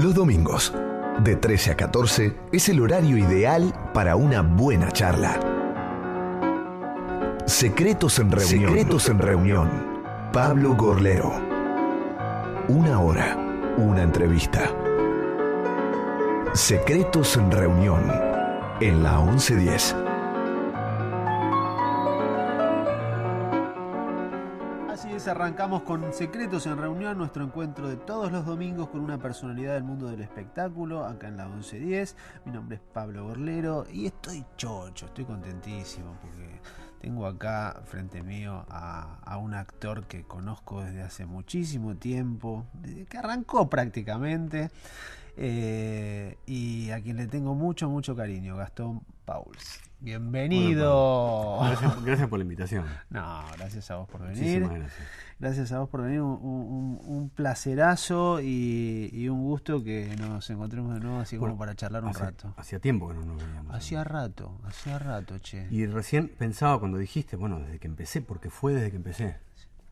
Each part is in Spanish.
Los domingos, de 13 a 14, es el horario ideal para una buena charla. Secretos en reunión. Secretos en reunión. Pablo Gorlero. Una hora, una entrevista. Secretos en reunión. En la 1110. arrancamos con Secretos en Reunión, nuestro encuentro de todos los domingos con una personalidad del mundo del espectáculo, acá en la 1110. Mi nombre es Pablo Borlero y estoy chocho, estoy contentísimo porque tengo acá frente mío a, un actor que conozco desde hace muchísimo tiempo, desde que arrancó prácticamente, eh, y a quien le tengo mucho, mucho cariño, Gastón Pauls. Bienvenido. gracias, por la invitación. No, gracias a vos por venir. Muchísimas gracias. Gracias a vos por venir. Un, placerazo y, un gusto que nos encontremos de nuevo, así como para charlar un rato. Hacía tiempo que no nos veíamos. Hacía rato, hacía rato, che. Y recién pensaba cuando dijiste, bueno, desde que empecé, porque fue desde que empecé.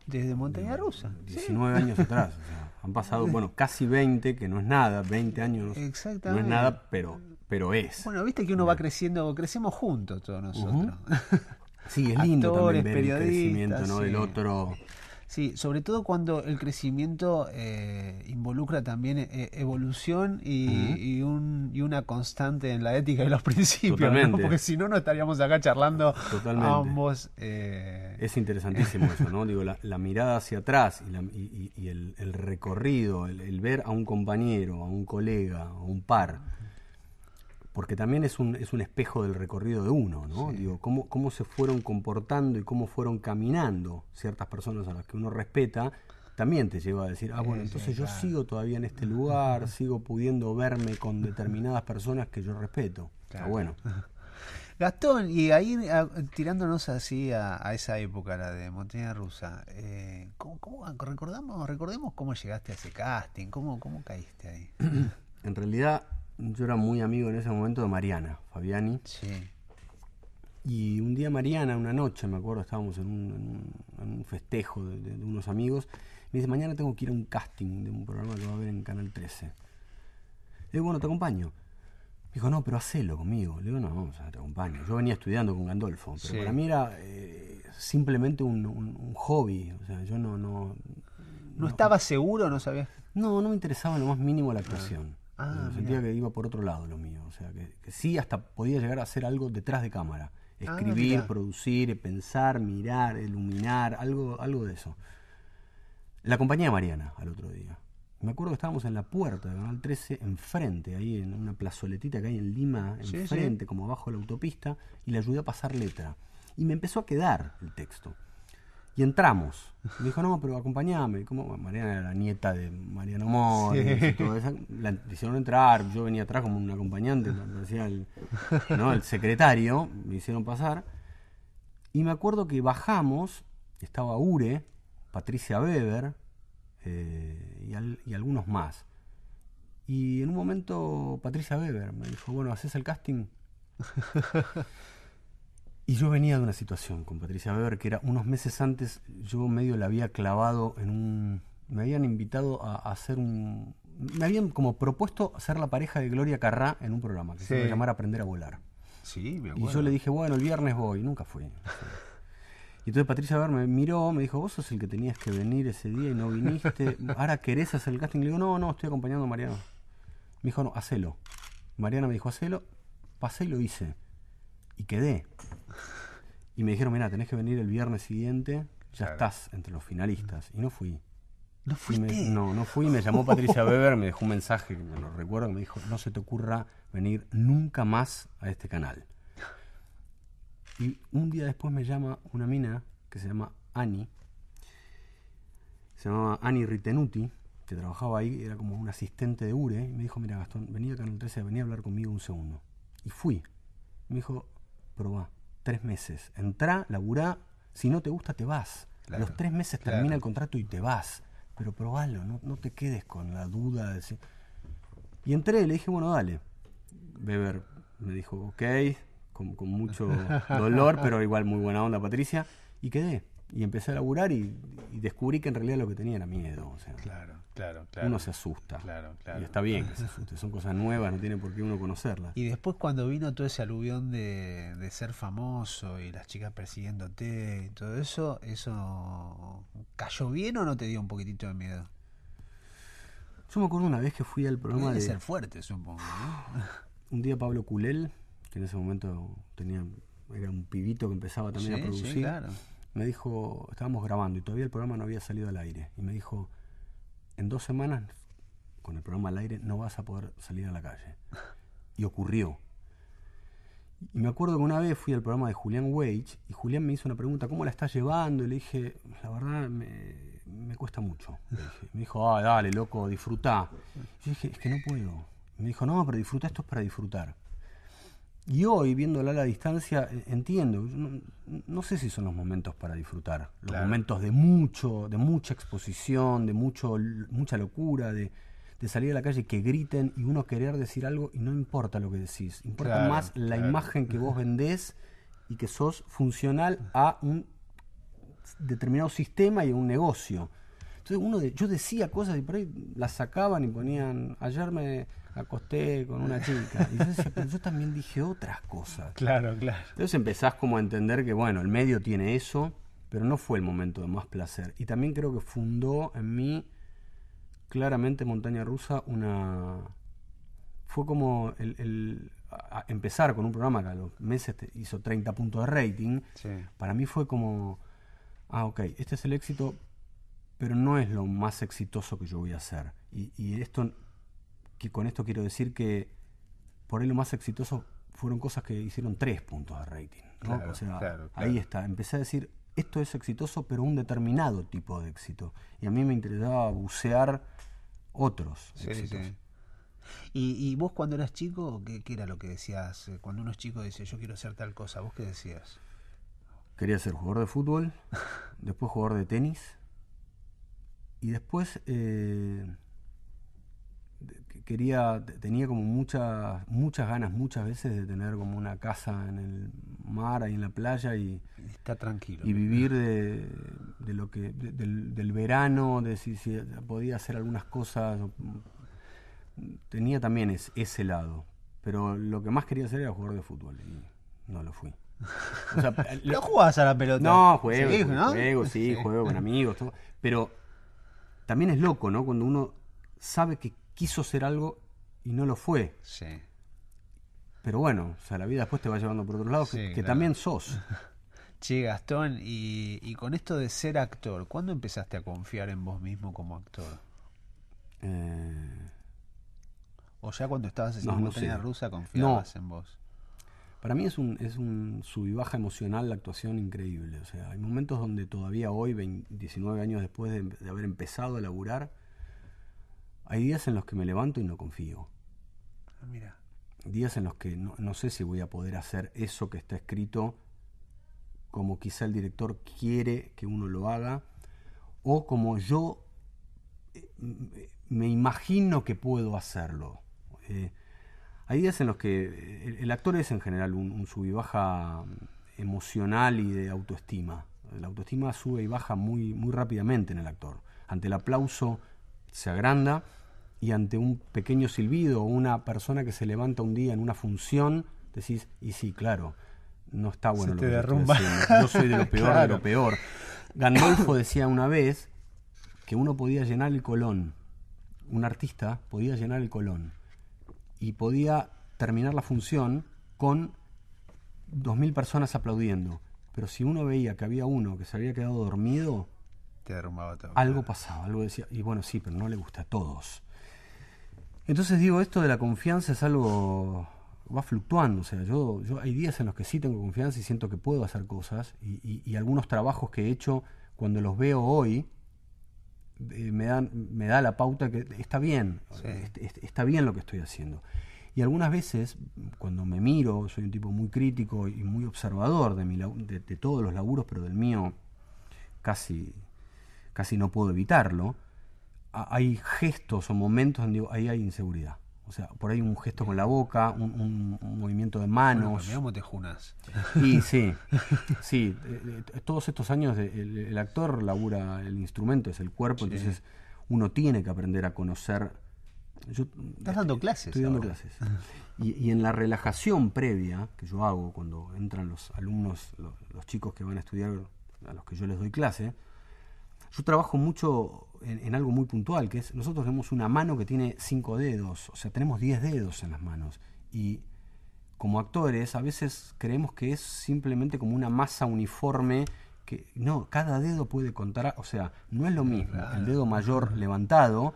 Desde Montaña Rusa. 19 años atrás. han pasado, bueno, casi 20, que no es nada, 20 años. Exactamente. No es nada, pero pero es. Bueno, viste que uno va creciendo, crecemos juntos todos nosotros. Sí, es lindo también ver el crecimiento ¿no? sí. otro. Sí, sobre todo cuando el crecimiento eh, involucra también eh, evolución y, una constante en la ética y los principios, porque si no, no estaríamos acá charlando ambos. Eh, es interesantísimo eso, ¿no? Digo, la, mirada hacia atrás y, el, recorrido, el, ver a un compañero, a un colega, a un par porque también es un, es un espejo del recorrido de uno, ¿no? Digo, cómo, cómo se fueron comportando y cómo fueron caminando ciertas personas a las que uno respeta, también te lleva a decir, ah, bueno, entonces yo sigo todavía en este lugar, sigo pudiendo verme con determinadas personas que yo respeto. Está bueno. Gastón, y ahí ah, tirándonos así a, esa época, la de Montaña Rusa, eh, ah, recordamos, recordemos cómo llegaste a ese casting, cómo, cómo caíste ahí. en realidad, yo era muy amigo en ese momento de Mariana Fabiani. Y un día Mariana, una noche, me acuerdo, estábamos en un, en un festejo de, unos amigos, me dice, mañana tengo que ir a un casting de un programa que va a haber en Canal 13. Le digo, bueno, te acompaño. Me dijo, no, pero hacelo conmigo. Le digo, no, vamos, te acompaño. Yo venía estudiando con Gandolfo, pero para mí era eh, simplemente un, hobby. O sea, yo no... ¿No, no, no estaba seguro? ¿No sabía No, no me interesaba lo más mínimo la actuación. Ah, eh, sentía que iba por otro lado lo mío. O sea, que, sí, hasta podía llegar a hacer algo detrás de cámara. Ah, Escribir, producir, eh, pensar, mirar, iluminar, algo, algo de eso. La compañía a Mariana al otro día. Me acuerdo que estábamos en la puerta de Canal 13, enfrente, ahí en una plazoletita que hay en Lima, enfrente, frente, como abajo de la autopista, y le ayudé a pasar letra. Y me empezó a quedar el texto. Y entramos. Me dijo, no, pero acompañame. Como Mariana era la nieta de Mariano Mores y todo eso. La hicieron entrar, yo venía atrás como un acompañante, el, ¿no? el secretario, me hicieron pasar. Y me acuerdo que bajamos, estaba Ure, Patricia Weber eh, y, algunos más. Y en un momento Patricia Weber me dijo, bueno, ¿haces el casting? Y yo venía de una situación con Patricia Weber que era unos meses antes, yo medio la había clavado en un. Me habían invitado a, hacer un. Me habían como propuesto ser la pareja de Gloria Carrá en un programa que se iba a llamar Aprender a Volar. Sí, me Y yo le dije, bueno, el viernes voy. nunca fui. Y entonces Patricia Weber me miró, me dijo, vos sos el que tenías que venir ese día y no viniste. Ahora querés hacer el casting. Le digo, no, no, estoy acompañando a Mariana Me dijo, no, hacelo. Mariana me dijo, hacelo. Pasé y lo hice. Y quedé. Y me dijeron, mira, tenés que venir el viernes siguiente, ya estás entre los finalistas. Y no fui. ¿No fui no, no fui. Me llamó Patricia Weber, me dejó un mensaje, que me lo recuerdo, me dijo, no se te ocurra venir nunca más a este canal. Y un día después me llama una mina que se llama Ani, se llamaba Ani Ritenuti, que trabajaba ahí, era como un asistente de URE, y me dijo, mira Gastón, venía acá en 13, venía a hablar conmigo un segundo. Y fui. Me dijo, probá. Tres meses. Entrá, laburá. Si no te gusta, te vas. Los tres meses termina el contrato y te vas. Pero probalo, no, te quedes con la duda. Y entré, le dije, bueno, dale. Beber me dijo, ok, con, con mucho dolor, pero igual muy buena onda, Patricia. Y quedé y empecé a laburar y, y, descubrí que en realidad lo que tenía era miedo. claro, claro, claro. Uno se asusta. Claro, claro. Y está bien que se asuste, son cosas nuevas, no tiene por qué uno conocerlas. Y después cuando vino todo ese aluvión de, ser famoso y las chicas persiguiéndote y todo eso, ¿eso cayó bien o no te dio un poquitito de miedo? Yo me acuerdo una vez que fui al programa de... ser fuerte, supongo. ¿no? Un día Pablo Culel, que en ese momento tenía era un pibito que empezaba también a producir. Sí, me dijo, estábamos grabando y todavía el programa no había salido al aire. Y me dijo, en dos semanas, con el programa al aire, no vas a poder salir a la calle. Y ocurrió. Y me acuerdo que una vez fui al programa de Julián Wage y Julián me hizo una pregunta, ¿cómo la estás llevando? Y le dije, la verdad me, cuesta mucho. me dijo, ah, dale, loco, disfruta. yo dije, es que no puedo. me dijo, no, pero disfruta, esto es para disfrutar. Y hoy, viéndola a la distancia, eh, entiendo, no, sé si son los momentos para disfrutar, los momentos de mucho, de mucha exposición, de mucho, mucha locura, de, salir a la calle que griten y uno querer decir algo y no importa lo que decís, importa más la imagen que vos vendés y que sos funcional a un determinado sistema y a un negocio. Entonces uno de, yo decía cosas y por ahí las sacaban y ponían, ayer me acosté con una chica. Y yo también dije otras cosas. Claro, claro. Entonces empezás como a entender que, bueno, el medio tiene eso, pero no fue el momento de más placer. Y también creo que fundó en mí, claramente, Montaña Rusa, una... Fue como el, empezar con un programa que a los meses hizo 30 puntos de rating, para mí fue como, ah, ok, este es el éxito, pero no es lo más exitoso que yo voy a hacer. y esto que con esto quiero decir que por ahí lo más exitoso fueron cosas que hicieron tres puntos de rating. o sea, ahí está. Empecé a decir, esto es exitoso, pero un determinado tipo de éxito. Y a mí me interesaba bucear otros éxitos. Y, vos cuando eras chico, ¿qué, era lo que decías? Eh, cuando uno es chico dice, yo quiero hacer tal cosa, ¿vos qué decías? Quería ser jugador de fútbol, después jugador de tenis, y después eh, quería, tenía como muchas, muchas ganas muchas veces de tener como una casa en el mar, ahí en la playa y... Está tranquilo. Y vivir de, lo que, del, verano, de si, podía hacer algunas cosas. Tenía también es, ese lado. Pero lo que más quería hacer era jugar de fútbol y no lo fui. O ¿No jugabas a la pelota? No, juego, sí, con amigos, Pero también es loco, ¿no? Cuando uno sabe que quiso ser algo y no lo fue. Sí. Pero bueno, o sea, la vida después te va llevando por otro lado, que, también sos. Che, Gastón, y, con esto de ser actor, ¿cuándo empezaste a confiar en vos mismo como actor? Eh, o ya cuando estabas en no, rusa confiabas en vos. Para mí es un, es un sub baja emocional la actuación increíble. O sea, hay momentos donde todavía hoy, 19 años después de, haber empezado a laburar, hay días en los que me levanto y no confío. Ah, días en los que no, sé si voy a poder hacer eso que está escrito como quizá el director quiere que uno lo haga o como yo eh, me imagino que puedo hacerlo. Eh, hay días en los que eh, el, actor es en general un, sub y baja mm, emocional y de autoestima. La autoestima sube y baja muy, muy rápidamente en el actor. Ante el aplauso se agranda y ante un pequeño silbido o una persona que se levanta un día en una función, decís, y sí, claro, no está bueno. lo te que derrumba. Yo soy de lo peor de lo peor. Gandolfo decía una vez que uno podía llenar el colón, un artista podía llenar el colón y podía terminar la función con dos mil personas aplaudiendo. Pero si uno veía que había uno que se había quedado dormido, Algo pasaba, algo decía, y bueno, sí, pero no le gusta a todos. Entonces digo, esto de la confianza es algo va fluctuando, o sea, yo, hay días en los que sí tengo confianza y siento que puedo hacer cosas y, algunos trabajos que he hecho cuando los veo hoy eh, me, da la pauta que está bien, eh, está bien lo que estoy haciendo. Y algunas veces, cuando me miro, soy un tipo muy crítico y muy observador de, de todos los laburos, pero del mío casi, casi no puedo evitarlo hay gestos o momentos donde ahí hay inseguridad. O sea, por ahí un gesto con la boca, un, movimiento de manos. Y sí, sí. Eh, eh, todos estos años el, actor labura el instrumento, es el cuerpo, entonces uno tiene que aprender a conocer. Estás dando clases. Estoy dando clases. Y, en la relajación previa que yo hago cuando entran los alumnos, los, los chicos que van a estudiar, a los que yo les doy clase, yo trabajo mucho en, algo muy puntual, que es nosotros vemos una mano que tiene cinco dedos, o sea, tenemos diez dedos en las manos. Y como actores a veces creemos que es simplemente como una masa uniforme que no, cada dedo puede contar, o sea, no es lo mismo el dedo mayor levantado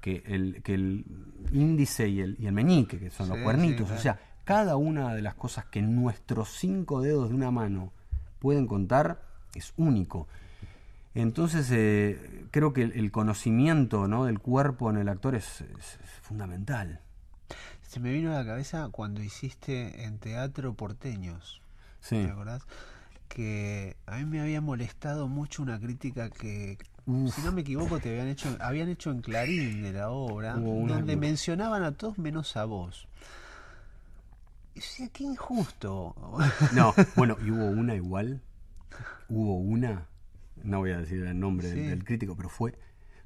que el, que el índice y el, y el meñique, que son los cuernitos, o sea, cada una de las cosas que nuestros cinco dedos de una mano pueden contar es único. Entonces, eh, creo que el, conocimiento del cuerpo en el actor es, fundamental. Se me vino a la cabeza cuando hiciste en teatro porteños. Sí. ¿Te acordás? Que a mí me había molestado mucho una crítica que, si no me equivoco, te habían hecho, habían hecho en Clarín de la obra, donde mencionaban a todos menos a vos. Y qué injusto. No, bueno, y hubo una igual. Hubo una no voy a decir el nombre del, crítico, pero fue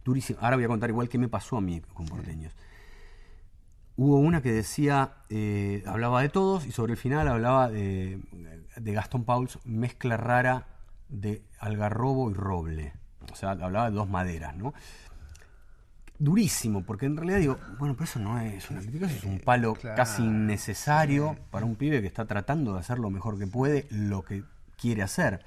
durísimo. Ahora voy a contar igual qué me pasó a mí con Porteños. Hubo una que decía, eh, hablaba de todos y sobre el final hablaba eh, de, de Gastón Pauls, mezcla rara de algarrobo y roble. O sea, hablaba de dos maderas, ¿no? Durísimo, porque en realidad digo, bueno, pero eso no es una crítica, eso es un eh, palo casi innecesario para un pibe que está tratando de hacer lo mejor que puede, lo que quiere hacer.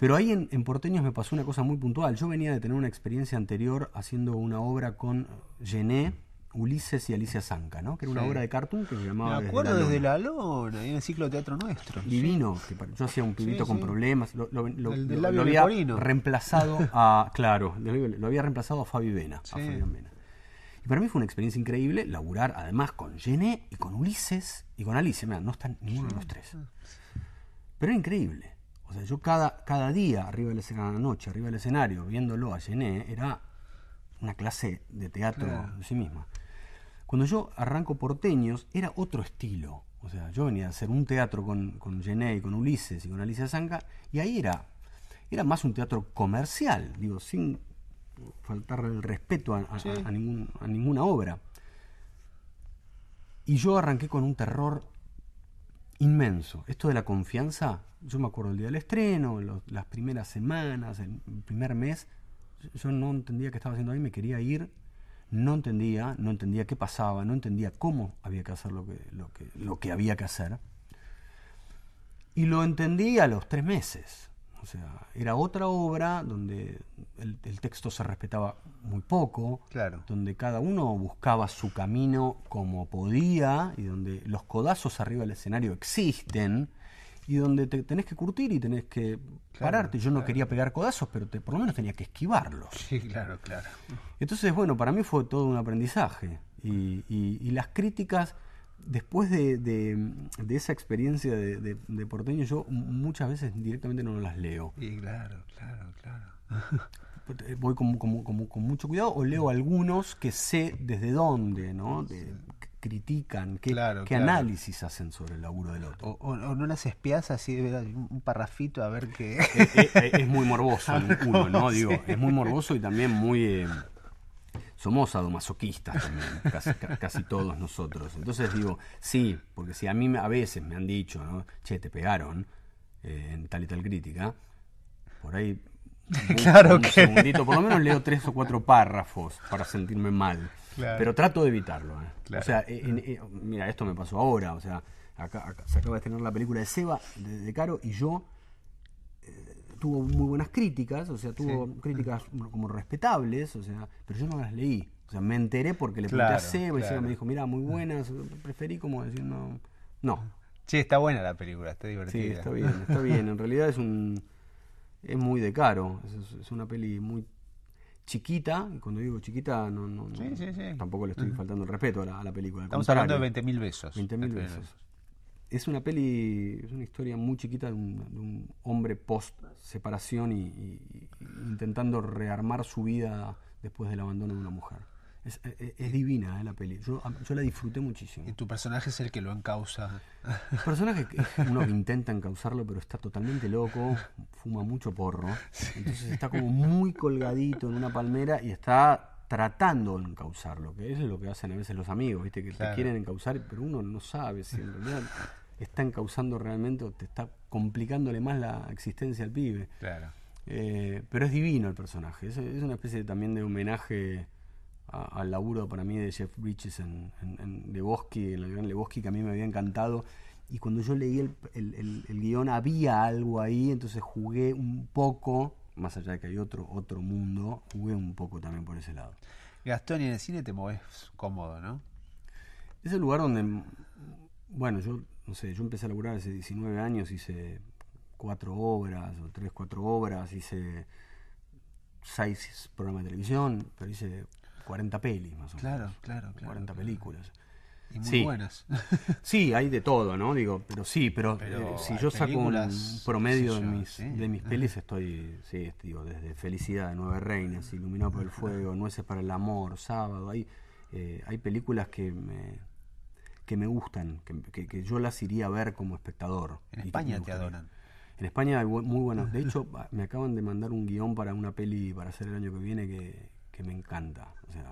Pero ahí en, Porteños me pasó una cosa muy puntual. Yo venía de tener una experiencia anterior haciendo una obra con Gené, Ulises y Alicia Zanca, ¿no? Que era una obra de cartoon que se llamaba. Me acuerdo desde la lona, en el ciclo de teatro nuestro. Divino, yo hacía un pibito con problemas. Lo, lo, había reemplazado a. Claro, lo había reemplazado a Fabi Vena. Y para mí fue una experiencia increíble laburar además con Gené y con Ulises y con Alicia. mira no están ninguno de los tres. Ah, Pero era increíble. O sea, yo cada, cada día arriba del escenario, la noche, arriba del escenario, viéndolo a Gené, era una clase de teatro de sí misma. Cuando yo arranco porteños, era otro estilo. O sea, yo venía a hacer un teatro con, con Gené y con Ulises y con Alicia Zanga, y ahí era, era más un teatro comercial, digo, sin faltar el respeto a, a ninguna obra. Y yo arranqué con un terror inmenso. Esto de la confianza, yo me acuerdo el día del estreno, las primeras semanas, el primer mes, yo no entendía qué estaba haciendo ahí, me quería ir, no entendía, no entendía qué pasaba, no entendía cómo había que hacer lo que, lo que, lo que había que hacer. Y lo entendí a los tres meses. O sea, era otra obra donde el, texto se respetaba muy poco, claro. donde cada uno buscaba su camino como podía y donde los codazos arriba del escenario existen y donde te tenés que curtir y tenés que pararte. Yo no quería pegar codazos, pero te, por lo menos tenía que esquivarlos. Sí, claro, claro. Entonces, bueno, para mí fue todo un aprendizaje. Y, y las críticas después de, esa experiencia de, porteño, yo muchas veces directamente no las leo. Sí, claro, claro, claro. Voy con, mucho cuidado o leo algunos que sé desde dónde, ¿no? critican, qué, análisis hacen sobre el laburo del otro. O, no las espías así de verdad, un parrafito a ver qué... Eh, eh, eh, es, muy morboso uno, ¿no? Digo, es muy morboso y también muy somos sadomasoquistas también, casi, todos nosotros. Entonces digo, sí, porque si a mí a veces me han dicho, ¿no? che, te pegaron eh, en tal y tal crítica, por ahí claro un que... segundito, por lo menos leo tres o cuatro párrafos para sentirme mal. Pero trato de evitarlo. ¿eh? O sea, eh, mira, esto me pasó ahora. O sea, acá, se acaba de tener la película de Seba, de Caro, y yo tuvo muy buenas críticas, o sea, tuvo críticas como respetables, o sea, pero yo no las leí. O sea, me enteré porque le pregunté a Seba me dijo, mira, muy ah. buenas, preferí como decir, no. Sí, está buena la película, está divertida. Sí, está bien, está bien. En realidad es un. Es muy de caro. Es, una peli muy chiquita, y cuando digo chiquita, no, no, tampoco le estoy faltando el respeto a la, película, Estamos hablando de 20.000 besos. 20.000 besos es una peli, es una historia muy chiquita de un, de un hombre post separación y, intentando rearmar su vida después del abandono de una mujer. Es, e, e, divina eh, la peli, yo, la disfruté muchísimo. ¿Y tu personaje es el que lo encausa? El personaje es uno intenta encauzarlo, pero está totalmente loco, fuma mucho porro, entonces está como muy colgadito en una palmera y está tratando de encauzarlo, que es lo que hacen a veces los amigos, ¿viste? que te quieren encauzar, pero uno no sabe si en realidad están causando realmente, te está complicándole más la existencia al pibe. Claro. Eh, pero es divino el personaje, es, una especie también de homenaje al laburo para mí de Jeff Bridges en, en, en Lebowski, en el gran que a mí me había encantado. Y cuando yo leí el, guión había algo ahí, entonces jugué un poco, más allá de que hay otro, otro mundo, jugué un poco también por ese lado. Gastón, y en el cine te moves cómodo, ¿no? Es el lugar donde bueno, yo no sé, yo empecé a laburar hace 19 años, hice cuatro obras, o tres, cuatro obras, hice seis programas de televisión, pero hice 40 pelis más o menos. Claro, claro, claro. 40 películas. Y muy buenas. sí, hay de todo, ¿no? Digo, pero sí, pero, eh, si yo saco un promedio de mis, de mis pelis, estoy, sí, este, digo, desde Felicidad, de Nueve Reinas, Iluminado por el Fuego, Nueces para el Amor, Sábado, hay, eh, hay películas que me que me gustan, que, que, yo las iría a ver como espectador. En España te adoran. En España hay muy buenas, De hecho, ah, me acaban de mandar un guión para una peli para hacer el año que viene que, me encanta. O sea,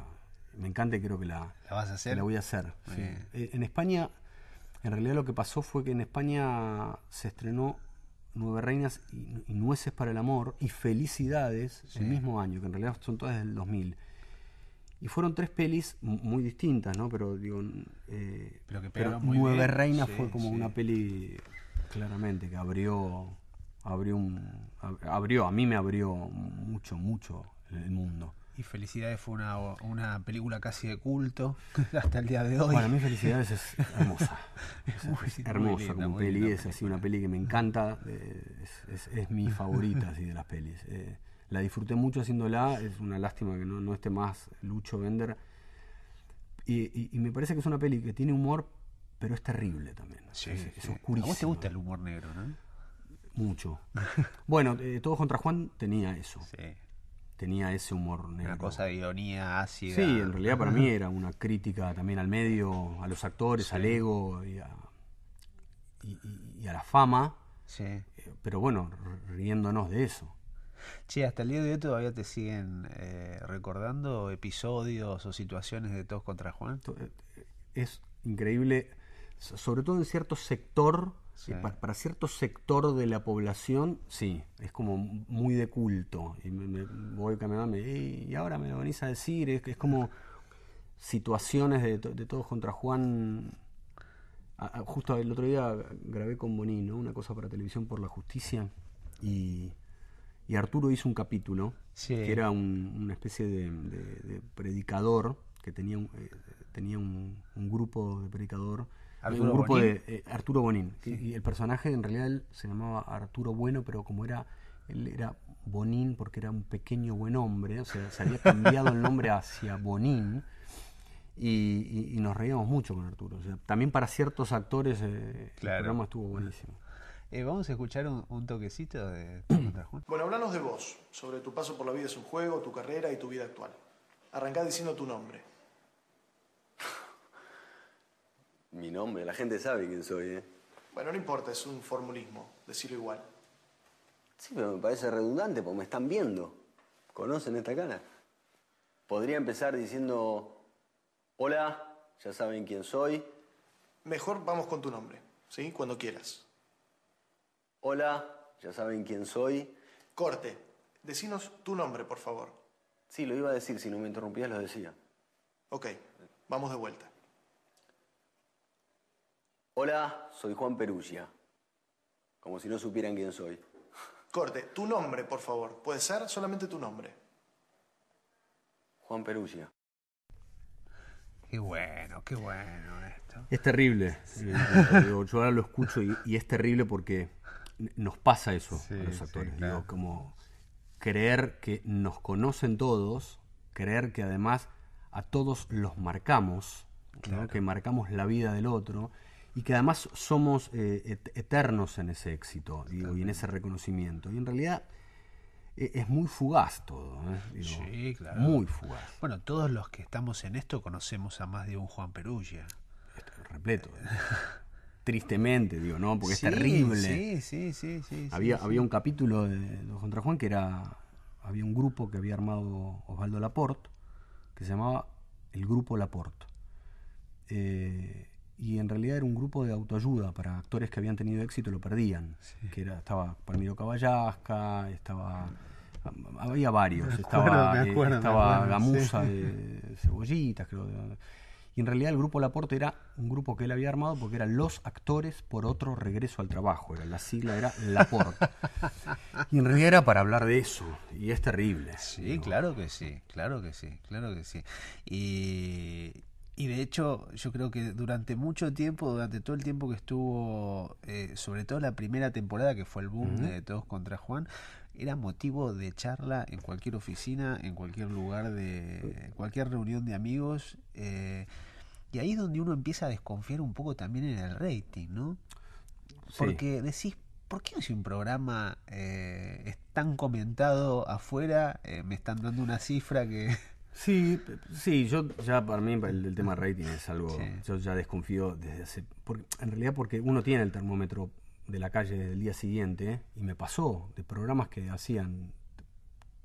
me encanta y creo que la, vas a hacer. La voy a hacer. Eh, en España, en realidad lo que pasó fue que en España se estrenó Nueve Reinas y, Nueces para el Amor y Felicidades el mismo año, que en realidad son todas del 2000. Y fueron tres pelis muy distintas, ¿no? Pero digo, eh, pero que pero Nueve Reinas fue como una peli claramente que abrió, abrió un, abrió, a mí me abrió mucho, mucho el mundo. Y Felicidades fue una, una película casi de culto hasta el día de hoy. Bueno, a mí Felicidades es hermosa. es, hermosa como peli, es así una peli que me encanta, eh, es, es, mi favorita así, de las pelis. Eh la disfruté mucho haciéndola, es una lástima que no, esté más Lucho Bender. Y, me parece que es una peli que tiene humor, pero es terrible también. Sí, es, ¿A vos te gusta el humor negro, no? Mucho. bueno, eh, todo contra Juan tenía eso. Sí. Tenía ese humor negro. Una cosa de ironía ácida. Sí, en realidad para mí era una crítica también al medio, a los actores, al ego y a, y a la fama. Sí. Eh, pero bueno, riéndonos de eso. Che, hasta el día de hoy todavía te siguen eh, recordando episodios o situaciones de todos contra Juan. Eh, es increíble, sobre todo en cierto sector, eh, para, cierto sector de la población, sí, es como muy de culto. Y me, voy caminando y ahora me lo venís a decir, es, como situaciones de, todos contra Juan. justo el otro día grabé con Bonino una cosa para televisión por la justicia y y Arturo hizo un capítulo que era una especie de, predicador que tenía un, eh, tenía un, grupo de predicador Arturo un grupo de eh, Arturo Bonín y, el personaje en realidad se llamaba Arturo Bueno pero como era él era Bonín porque era un pequeño buen hombre o sea se había cambiado el nombre hacia Bonín y, nos reíamos mucho con Arturo también para ciertos actores eh, el programa estuvo buenísimo eh, vamos a escuchar un, toquecito de Bueno, hablanos de vos, sobre tu paso por la vida es un juego, tu carrera y tu vida actual. Arrancá diciendo tu nombre. Mi nombre, la gente sabe quién soy, ¿eh? Bueno, no importa, es un formulismo, decirlo igual. Sí, pero me parece redundante porque me están viendo. ¿Conocen esta cara? Podría empezar diciendo, hola, ya saben quién soy. Mejor vamos con tu nombre, ¿sí? Cuando quieras. Hola, ya saben quién soy. Corte, decinos tu nombre, por favor. Sí, lo iba a decir, si no me interrumpías lo decía. Ok, vamos de vuelta. Hola, soy Juan Perugia. Como si no supieran quién soy. Corte, tu nombre, por favor. Puede ser solamente tu nombre. Juan Perugia. Qué bueno, qué bueno esto. Es terrible. Eh, yo ahora lo escucho y, y es terrible porque nos pasa eso a los actores, como creer que nos conocen todos, creer que además a todos los marcamos, que marcamos la vida del otro y que además somos eh, eternos en ese éxito y en ese reconocimiento. Y en realidad e-, es muy fugaz todo. ¿eh? Muy fugaz. Bueno, todos los que estamos en esto conocemos a más de un Juan Perugia. Repleto. ¿eh? tristemente, digo, ¿no? Porque es terrible. Sí, sí, sí, sí. Había, había un capítulo de Don contra Juan que era. Había un grupo que había armado Osvaldo Laporte, que se llamaba el Grupo Laporte. Eh, y en realidad era un grupo de autoayuda para actores que habían tenido éxito y lo perdían. Que era, estaba Palmiro Caballasca, estaba. Había varios. estaba, eh, Gamusa de Cebollitas, creo en realidad el grupo Laporte era un grupo que él había armado porque eran los actores por otro regreso al trabajo. Era, la sigla era Laporte. y en realidad era para hablar de eso. Y es terrible. Sí, claro que sí, claro que sí, claro que sí. Y, de hecho, yo creo que durante mucho tiempo, durante todo el tiempo que estuvo, eh, sobre todo la primera temporada, que fue el boom de Todos contra Juan, era motivo de charla en cualquier oficina, en cualquier lugar de eh. cualquier reunión de amigos. Eh, y ahí es donde uno empieza a desconfiar un poco también en el rating, ¿no? Porque decís, ¿por qué si un programa eh, es tan comentado afuera eh, me están dando una cifra que... Sí, sí, yo ya para mí el, tema rating es algo, yo ya desconfío desde hace, en realidad porque uno tiene el termómetro de la calle del día siguiente y me pasó de programas que hacían,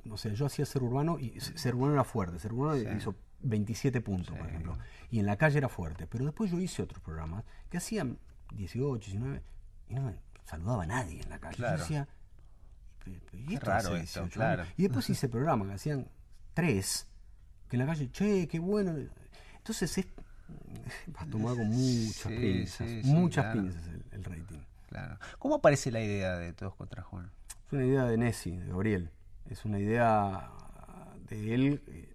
no sé, yo hacía ser urbano y ser urbano era fuerte, ser urbano hizo 27 puntos, por ejemplo. Y en la calle era fuerte. Pero después yo hice otros programas que hacían 18, 19, y no saludaba a nadie en la calle. Yo decía, y raro esto, Y después hice programas que hacían 3 que en la calle, che, qué bueno. Entonces es, va tomado con muchas pinzas, muchas pinzas el, rating. Claro. ¿Cómo aparece la idea de Todos contra Juan? Es una idea de Nessi, de Gabriel. Es una idea de él eh,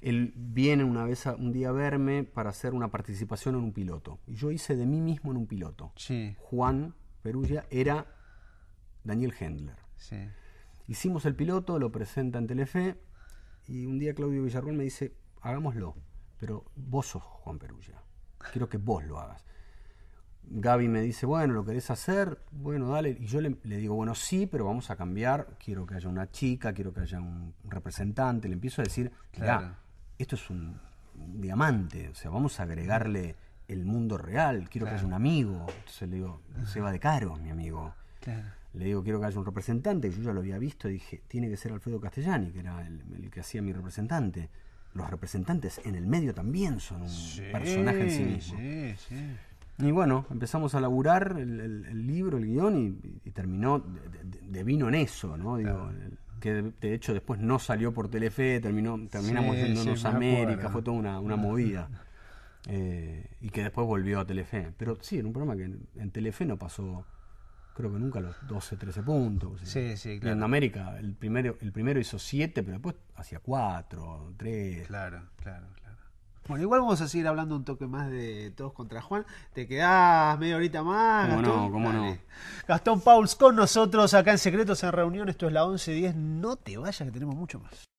él viene una vez un día a verme para hacer una participación en un piloto. Y yo hice de mí mismo en un piloto. Juan Perugia era Daniel Hendler. Hicimos el piloto, lo presenta en Telefe y un día Claudio Villarruel me dice, hagámoslo, pero vos sos Juan Perugia. Quiero que vos lo hagas. Gaby me dice, bueno, ¿lo querés hacer? Bueno, dale. Y yo le, le, digo, bueno, sí, pero vamos a cambiar. Quiero que haya una chica, quiero que haya un representante. Le empiezo a decir, claro esto es un, diamante, o sea, vamos a agregarle el mundo real, quiero que haya un amigo. Entonces le digo, se va de Caro, mi amigo. Le digo, quiero que haya un representante, que yo ya lo había visto, dije, tiene que ser Alfredo Castellani, que era el, que hacía mi representante. Los representantes en el medio también son un personaje en sí mismo. Y bueno, empezamos a laburar el, libro, el guión, y, terminó, de, vino en eso, ¿no? que de hecho después no salió por Telefe, terminó, terminamos yéndonos a América, fue toda una, ah. movida. Eh, y que después volvió a Telefe. Pero sí, era un programa que en, Telefe no pasó, creo que nunca los 12, 13 puntos. Sí, sí, claro. Y en América el primero, el primero hizo 7, pero después hacía 4, 3. claro, claro. Bueno, igual vamos a seguir hablando un toque más de todos contra Juan. Te quedás media horita más. ¿Cómo no? ¿Cómo no? Gastón Pauls con nosotros acá en Secretos en Reunión. Esto es la 11.10. No te vayas que tenemos mucho más.